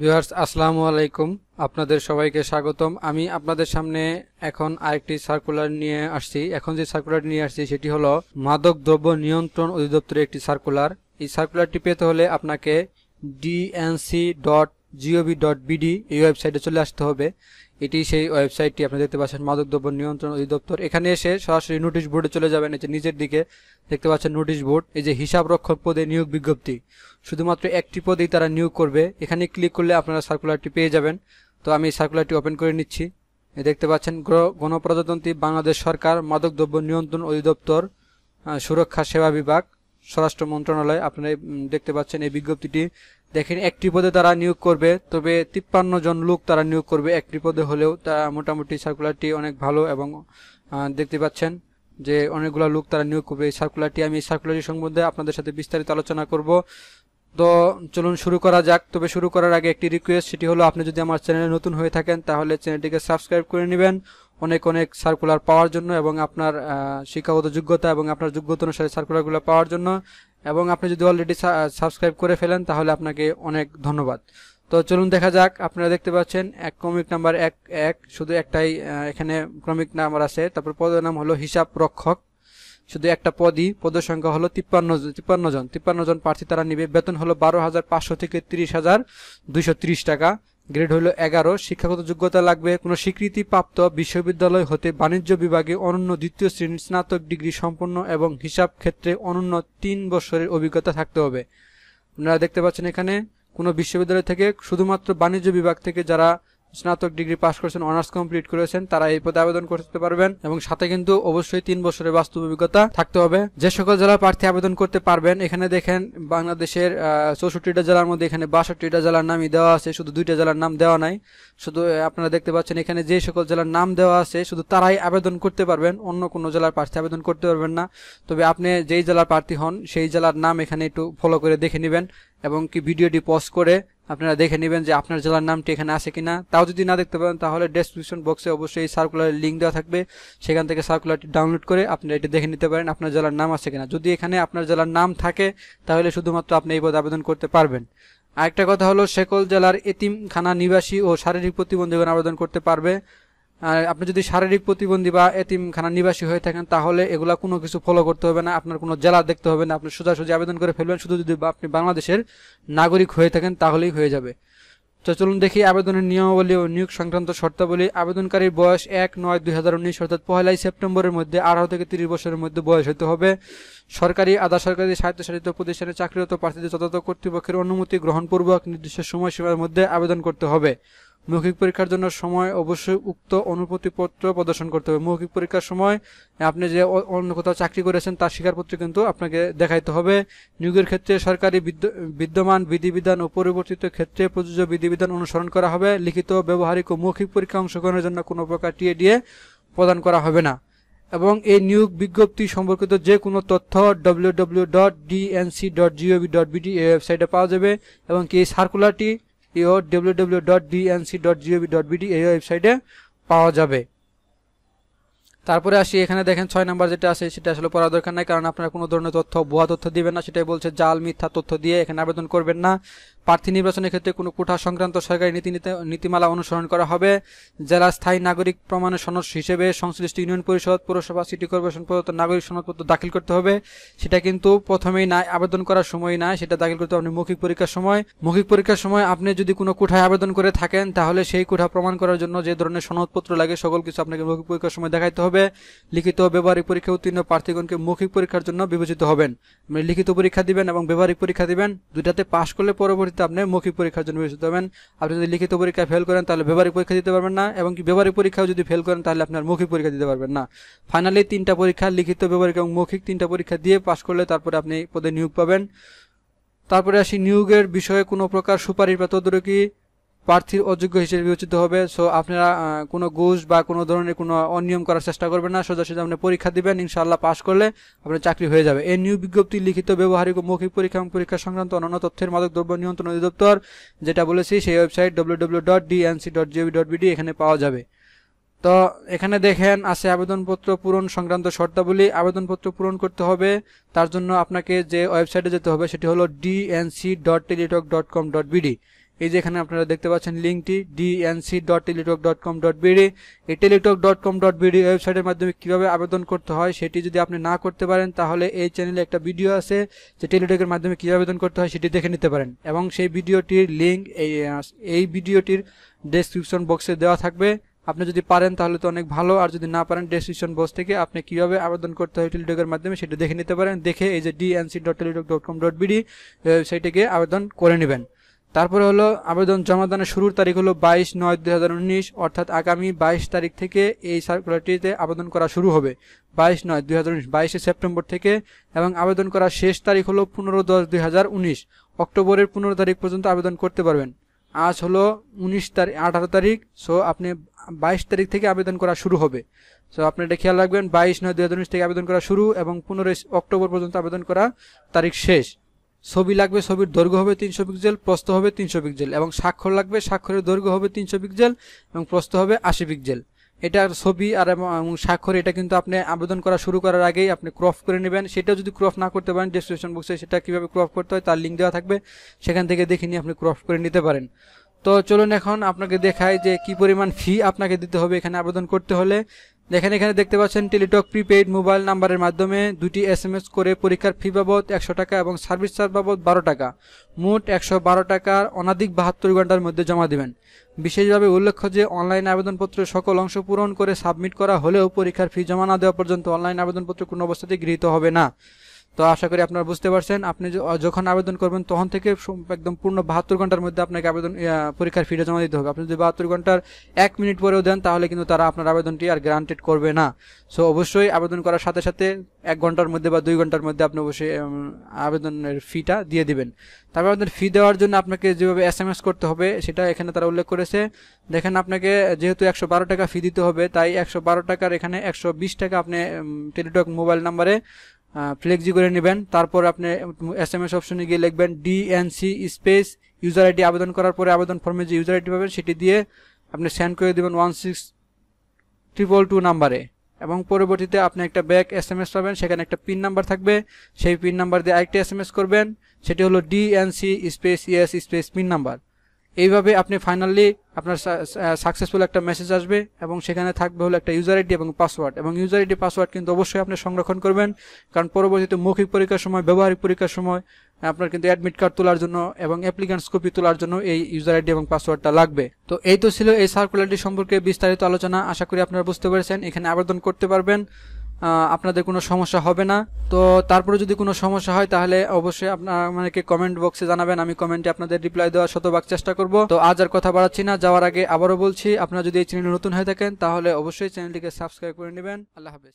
viewers আসসালামু আলাইকুম আপনাদের সবাইকে স্বাগতম আমি আপনাদের সামনে এখন আরেকটি সার্কুলার নিয়ে আসছি এখন যে সার্কুলার নিয়ে আসছি সেটি হলো মাদক দ্রব্য নিয়ন্ত্রণ অধিদপ্তরের একটি সার্কুলার এই সার্কুলারটি পেতে হলে আপনাকে DNC dot gov dot BD এই ওয়েবসাইটে চলে আসতে হবে এটি সেই ওয়েবসাইটটি আপনি দেখতে পাচ্ছেন মাদকদ্রব্য নিয়ন্ত্রণ অধিদপ্তর এখানে এসে সরাসরি নোটিশ বোর্ডে চলে যাবেন এই যে নিচের দিকে দেখতে পাচ্ছেন নোটিশ বোর্ড এই যে হিসাব রক্ষক পদে নিয়োগ বিজ্ঞপ্তি শুধুমাত্র একটি পদেই তারা নিয়োগ করবে এখানে ক্লিক করলে আপনারা সার্কুলারটি পেয়ে যাবেন তো আমি সার্কুলারটি ওপেন করে নিচ্ছি দেখতে পাচ্ছেন গণপ্রজাতন্ত্রী বাংলাদেশ সরকার মাদকদ্রব্য নিয়ন্ত্রণ অধিদপ্তর সুরক্ষা সেবা বিভাগ স্বরাষ্ট্র মন্ত্রণালয় আপনারা দেখতে পাচ্ছেন এই বিজ্ঞপ্তিটি দেখেন একটি পদে তারা নিয়োগ করবে তবে তিপ্পান্ন জন লোক তারা নিয়োগ করবে একটি পদে হলেও তারা মোটামুটি সার্কুলারটি অনেক ভালো এবং দেখতে পাচ্ছেন যে অনেকগুলো লোক তারা নিয়োগ করবে এই সার্কুলারটি আমি এই সার্কুলারটি সম্বন্ধে আপনাদের সাথে বিস্তারিত আলোচনা করব তো চলুন শুরু করা যাক তবে শুরু করার আগে একটি রিকোয়েস্ট সেটি হলো আপনি যদি আমার চ্যানেলে নতুন হয়ে থাকেন তাহলে চ্যানেলটিকে সাবস্ক্রাইব করে নেবেন অনেক অনেক সার্কুলার পাওয়ার জন্য এবং আপনার শিক্ষাগত যোগ্যতা এবং আপনার যোগ্যতা অনুসারে সার্কুলারগুলো পাওয়ার জন্য এবং আপনি যদি অলরেডি সাবস্ক্রাইব করে ফেলেন তাহলে আপনাকে অনেক ধন্যবাদ তো চলুন দেখা যাক আপনারা দেখতে পাচ্ছেন এক ক্রমিক নাম্বার এক এক শুধু একটাই এখানে ক্রমিক নাম্বার আছে তারপর পদের নাম হলো হিসাব রক্ষক শুধু একটা পদই পদের সংখ্যা হলো তিপ্পান্ন তিপ্পান্ন জন তিপ্পান্ন জন প্রার্থী তারা নিবে বেতন হলো বারো হাজার পাঁচশো থেকে তিরিশ হাজার দুইশো টাকা গ্রেড হলো এগারো শিক্ষাগত যোগ্যতা লাগবে কোনো স্বীকৃতিপ্রাপ্ত বিশ্ববিদ্যালয় হতে বাণিজ্য বিভাগে অনন্য দ্বিতীয় শ্রেণীর স্নাতক ডিগ্রি সম্পন্ন এবং হিসাব ক্ষেত্রে অনন্য তিন বছরের অভিজ্ঞতা থাকতে হবে আপনারা দেখতে পাচ্ছেন এখানে কোনো বিশ্ববিদ্যালয় থেকে শুধুমাত্র বাণিজ্য বিভাগ থেকে যারা স্নাতক ডিগ্রি পাস করেছেন অনার্স কমপ্লিট করেছেন তারা এই পদে আবেদন করতে পারবেন এবং সাথে কিন্তু অবশ্যই তিন বছরের বাস্তব অভিজ্ঞতা থাকতে হবে যে সকল জেলার প্রার্থী আবেদন করতে পারবেন এখানে দেখেন বাংলাদেশের চৌষট্টিটা জেলার মধ্যে এখানে বাষট্টিটা জেলার নামই দেওয়া আছে শুধু দুইটা জেলার নাম দেওয়া নাই শুধু আপনারা দেখতে পাচ্ছেন এখানে যে সকল জেলার নাম দেওয়া আছে শুধু তারাই আবেদন করতে পারবেন অন্য কোনো জেলার প্রার্থী আবেদন করতে পারবেন না তবে আপনি যেই জেলার প্রার্থী হন সেই জেলার নাম এখানে একটু ফলো করে দেখে নেবেন এবং কি ভিডিওটি পজ করে আপনারা দেখে নেবেন যে আপনার জেলার নামটি এখানে আছে কিনা তাও যদি না দেখতে পারেন তাহলে ডেসক্রিপশন বক্সে অবশ্যই সার্কুলারের লিঙ্ক দেওয়া থাকবে সেখান থেকে সার্কুলারটি ডাউনলোড করে আপনারা এটি দেখে নিতে পারেন আপনার জেলার নাম আছে কিনা যদি এখানে আপনার জেলার নাম থাকে তাহলে শুধুমাত্র আপনি এই পদে আবেদন করতে পারবেন আরেকটা কথা হলো সেকল জেলার এতিমখানা নিবাসী ও শারীরিক প্রতিবন্ধীগণ আবেদন করতে পারবে আপনি যদি শারীরিক প্রতিবন্ধী বা এতিমখানা নিবাসী হয়ে থাকেন তাহলে এগুলা কোনো কিছু ফলো করতে হবে না আপনার কোনো জেলা দেখতে হবে না আপনি সোজাসুজি আবেদন করে ফেলবেন শুধু যদি আপনি বাংলাদেশের নাগরিক হয়ে থাকেন তাহলেই হয়ে যাবে তো চলুন দেখি আবেদনের নিয়মাবলী ও নিয়োগ সংক্রান্ত শর্তাবলী আবেদনকারীর বয়স এক নয় দুই হাজার উনিশ অর্থাৎ পহেলাই সেপ্টেম্বরের মধ্যে আঠারো থেকে তিরিশ বছরের মধ্যে বয়স হতে হবে সরকারি আধা সরকারি স্বায়ত্তশাসিত প্রতিষ্ঠানে চাকরিরত প্রার্থীদের যথাযথ কর্তৃপক্ষের অনুমতি গ্রহণপূর্বক নির্দিষ্ট সময়সীমার মধ্যে আবেদন করতে হবে মৌখিক পরীক্ষার জন্য সময় অবশ্যই উক্ত অনুপতিপত্র প্রদর্শন করতে হবে মৌখিক পরীক্ষার সময় আপনি যে অন্য কোথাও চাকরি করেছেন তার স্বীকারপত্র কিন্তু আপনাকে দেখাইতে হবে নিয়োগের ক্ষেত্রে সরকারি বিদ্যমান বিধিবিধান ও পরিবর্তিত ক্ষেত্রে প্রযোজ্য বিধিবিধান অনুসরণ করা হবে লিখিত ব্যবহারিক ও মৌখিক পরীক্ষা অংশগ্রহণের জন্য কোনো প্রকার ডিএ প্রদান করা হবে না এবং এই নিয়োগ বিজ্ঞপ্তি সম্পর্কিত যে কোনো তথ্য W W dot DNC dot gov dot BD এই ওয়েবসাইটে পাওয়া যাবে এবং কি সার্কুলারটি ইও W W dot DNC dot gov dot BD এই ওয়েবসাইটে পাওয়া যাবে তারপরে আসি এখানে দেখেন ছয় নাম্বার যেটা আছে সেটা আসলে পড়া দরকার নাই কারণ আপনারা কোনো ধরনের তথ্য ভুয়া তথ্য দিবেন না সেটাই বলছে জাল মিথ্যা তথ্য দিয়ে এখানে আবেদন করবেন না প্রার্থী নির্বাচনের ক্ষেত্রে কোনো কোঠা সংক্রান্ত সরকারি নীতি নীতিমালা অনুসরণ করা হবে জেলা স্থায়ী নাগরিক প্রমাণের সনদ হিসেবে সংশ্লিষ্ট ইউনিয়ন পরিষদ পৌরসভা সিটি কর্পোরেশন প্রদত্ত নাগরিক সনদপত্র দাখিল করতে হবে সেটা কিন্তু প্রথমেই না আবেদন করার সময় না সেটা দাখিল করতে আপনি মৌখিক পরীক্ষার সময় মৌখিক পরীক্ষার সময় আপনি যদি কোনো কোঠায় আবেদন করে থাকেন তাহলে সেই কোঠা প্রমাণ করার জন্য যে ধরনের সনদপত্র লাগে সকল কিছু আপনাকে মৌখিক পরীক্ষার সময় দেখাইতে হবে লিখিত ব্যবহারিক পরীক্ষা উত্তীর্ণ প্রার্থীগণকে মৌখিক পরীক্ষার জন্য বিবেচিত হবেন মানে লিখিত পরীক্ষা দিবেন এবং ব্যবহারিক পরীক্ষা দিবেন দুটাতে পাশ করলে পরবর্তী ক্ষেত্রে আপনি মৌখিক পরীক্ষার জন্য বিবেচিত হবেন আপনি যদি লিখিত পরীক্ষা ফেল করেন তাহলে ব্যবহারিক পরীক্ষা দিতে পারবেন না এবং কি ব্যবহারিক পরীক্ষাও যদি ফেল করেন তাহলে আপনার মৌখিক পরীক্ষা দিতে পারবেন না ফাইনালি তিনটা পরীক্ষা লিখিত ব্যবহারিক এবং মৌখিক তিনটা পরীক্ষা দিয়ে পাশ করলে তারপরে আপনি পদে নিয়োগ পাবেন তারপরে আসি নিয়োগের বিষয়ে কোনো প্রকার সুপারিশ বা তদারকি প্রার্থীর অযোগ্য হিসেবে বিবেচিত হবে সো আপনারা কোনো ঘুষ বা কোনো ধরনের কোনো অনিয়ম করার চেষ্টা করবেন না সোজা আপনি পরীক্ষা দেবেন ইনশাআল্লাহ পাশ করলে আপনার চাকরি হয়ে যাবে এই নিউ বিজ্ঞপ্তি লিখিত ব্যবহারিক ও মৌখিক পরীক্ষা এবং পরীক্ষা সংক্রান্ত অন্যান্য তথ্যের মাদক দ্রব্য নিয়ন্ত্রণ অধিদপ্তর যেটা বলেছি সেই ওয়েবসাইট www.dnc.gov.bd এখানে পাওয়া যাবে তো এখানে দেখেন আছে আবেদনপত্র পূরণ সংক্রান্ত শর্তাবলী আবেদনপত্র পূরণ করতে হবে তার জন্য আপনাকে যে ওয়েবসাইটে যেতে হবে সেটি হলো DNC dot Teletalk dot com dot BD এই যে এখানে আপনারা দেখতে পাচ্ছেন লিঙ্কটি DNC dot Teletalk dot com dot BD এই Teletalk dot com dot BD ওয়েবসাইটের মাধ্যমে কীভাবে আবেদন করতে হয় সেটি যদি আপনি না করতে পারেন তাহলে এই চ্যানেলে একটা ভিডিও আছে যে টেলিটকের মাধ্যমে কীভাবে আবেদন করতে হয় সেটি দেখে নিতে পারেন এবং সেই ভিডিওটির লিঙ্ক এই এই ভিডিওটির ডেসক্রিপশন বক্সে দেওয়া থাকবে আপনি যদি পারেন তাহলে তো অনেক ভালো আর যদি না পারেন ডেসক্রিপশন বক্স থেকে আপনি কীভাবে আবেদন করতে হয় টেলিটকের মাধ্যমে সেটা দেখে নিতে পারেন দেখে এই যে DNC dot Teletalk dot com dot BD ওয়েবসাইটে গিয়ে আবেদন করে নেবেন তারপরে হলো আবেদন জমা দানের শুরুর তারিখ হলো বাইশ নয় দুই হাজার উনিশ অর্থাৎ আগামী বাইশ তারিখ থেকে এই সার্কুলারটিতে আবেদন করা শুরু হবে বাইশ নয় দুই হাজার উনিশ বাইশে সেপ্টেম্বর থেকে এবং আবেদন করার শেষ তারিখ হলো পনেরো দশ দুই হাজার উনিশ অক্টোবরের পনেরো তারিখ পর্যন্ত আবেদন করতে পারবেন আজ হলো উনিশ তারিখ আঠারো তারিখ সো আপনি বাইশ তারিখ থেকে আবেদন করা শুরু হবে সো আপনি এটা খেয়াল রাখবেন বাইশ নয় দুই হাজার উনিশ থেকে আবেদন করা শুরু এবং পনেরোই অক্টোবর পর্যন্ত আবেদন করা তারিখ শেষ ছবি লাগবে ছবির দৈর্ঘ্য হবে তিনশো পিক্সেল প্রস্থ হবে তিনশো পিক্সেল এবং স্বাক্ষর লাগবে স্বাক্ষরের দৈর্ঘ্য হবে তিনশো পিক্সেল এবং প্রস্থ হবে আশি পিক্সেল এটার ছবি আর এবং স্বাক্ষর এটা কিন্তু আপনি আবেদন করা শুরু করার আগেই আপনি ক্রপ করে নেবেন সেটা যদি ক্রপ না করতে পারেন ডিসক্রিপশন বক্সে সেটা কীভাবে ক্রপ করতে হয় তার লিঙ্ক দেওয়া থাকবে সেখান থেকে দেখে নিয়ে আপনি ক্রপ করে নিতে পারেন তো চলুন এখন আপনাকে দেখায় যে কি পরিমাণ ফি আপনাকে দিতে হবে এখানে আবেদন করতে হলে দেখেন এখানে দেখতে পাচ্ছেন টেলিটক প্রিপেইড মোবাইল নাম্বারের মাধ্যমে দুটি এস করে পরীক্ষার ফি বাবদ একশো টাকা এবং সার্ভিস চার্জ বাবদ বারো টাকা মোট একশো বারো টাকার অনাধিক বাহাত্তর ঘন্টার মধ্যে জমা দেবেন বিশেষভাবে উল্লেখ্য যে অনলাইন আবেদনপত্রের সকল অংশ পূরণ করে সাবমিট করা হলেও পরীক্ষার ফি জমা না দেওয়া পর্যন্ত অনলাইন আবেদনপত্র কোনো অবস্থাতেই গৃহীত হবে না তো আশা করি আপনারা বুঝতে পারছেন আপনি যখন আবেদন করবেন তখন থেকে একদম পূর্ণ বাহাত্তর ঘন্টার মধ্যে আপনাকে আবেদন পরীক্ষার ফিটা জমা দিতে হবে আপনি যদি বাহাত্তর ঘন্টার এক মিনিট পরেও দেন তাহলে কিন্তু তারা আপনার আবেদনটি আর গ্রান্টেড করবে না সো অবশ্যই আবেদন করার সাথে সাথে এক ঘন্টার মধ্যে বা দুই ঘন্টার মধ্যে আপনি অবশ্যই আবেদনের ফিটা দিয়ে দিবেন তারপর আপনাদের ফি দেওয়ার জন্য আপনাকে যেভাবে এস এম এস করতে হবে সেটা এখানে তারা উল্লেখ করেছে দেখেন আপনাকে যেহেতু একশো বারো টাকা ফি দিতে হবে তাই একশো বারো টাকার এখানে একশো বিশ টাকা আপনি টেলিটক মোবাইল নাম্বারে ফ্লেক্সি করে নেবেন তারপর আপনি এস এম এস অপশনে গিয়ে লিখবেন ডিএনসি স্পেস ইউজার আইডি আবেদন করার পরে আবেদন ফর্মে যে ইউজার আইডি পাবেন সেটি দিয়ে আপনি সেন্ড করে দেবেন ওয়ান সিক্স ট্রিপল টু নাম্বারে এবং পরবর্তীতে আপনি একটা ব্যাক এস এম এস পাবেন সেখানে একটা পিন নাম্বার থাকবে সেই পিন নাম্বার দিয়ে আরেকটি এস এম এস করবেন সেটি হলো DNC space ES space PIN number এইভাবে আপনি ফাইনালি আপনার সাকসেসফুল একটা মেসেজ আসবে এবং সেখানে থাকবে হলো একটা ইউজার আইডি এবং পাসওয়ার্ড এবং ইউজার আইডি পাসওয়ার্ড কিন্তু অবশ্যই আপনি সংরক্ষণ করবেন কারণ পরবর্তীতে মৌখিক পরীক্ষার সময় ব্যবহারিক পরীক্ষার সময় আপনার কিন্তু অ্যাডমিট কার্ড তোলার জন্য এবং অ্যাপ্লিকান্টস কপি তোলার জন্য এই ইউজার আইডি এবং পাসওয়ার্ডটা লাগবে তো এই তো ছিল এই সার্কুলারটি সম্পর্কে বিস্তারিত আলোচনা আশা করি আপনারা বুঝতে পেরেছেন এখানে আবেদন করতে পারবেন আপনাদের কোনো সমস্যা হবে না তো তারপরে যদি কোনো সমস্যা হয় তাহলে অবশ্যই আপনারা আমাকে কমেন্ট বক্সে জানাবেন আমি কমেন্টে আপনাদের রিপ্লাই দেওয়ার শতভাগ চেষ্টা করব তো আজ আর কথা বাড়াচ্ছি না যাওয়ার আগে আবারও বলছি আপনারা যদি এই চ্যানেল নতুন হয়ে থাকেন তাহলে অবশ্যই চ্যানেলটিকে সাবস্ক্রাইব করে নেবেন আল্লাহ হাফেজ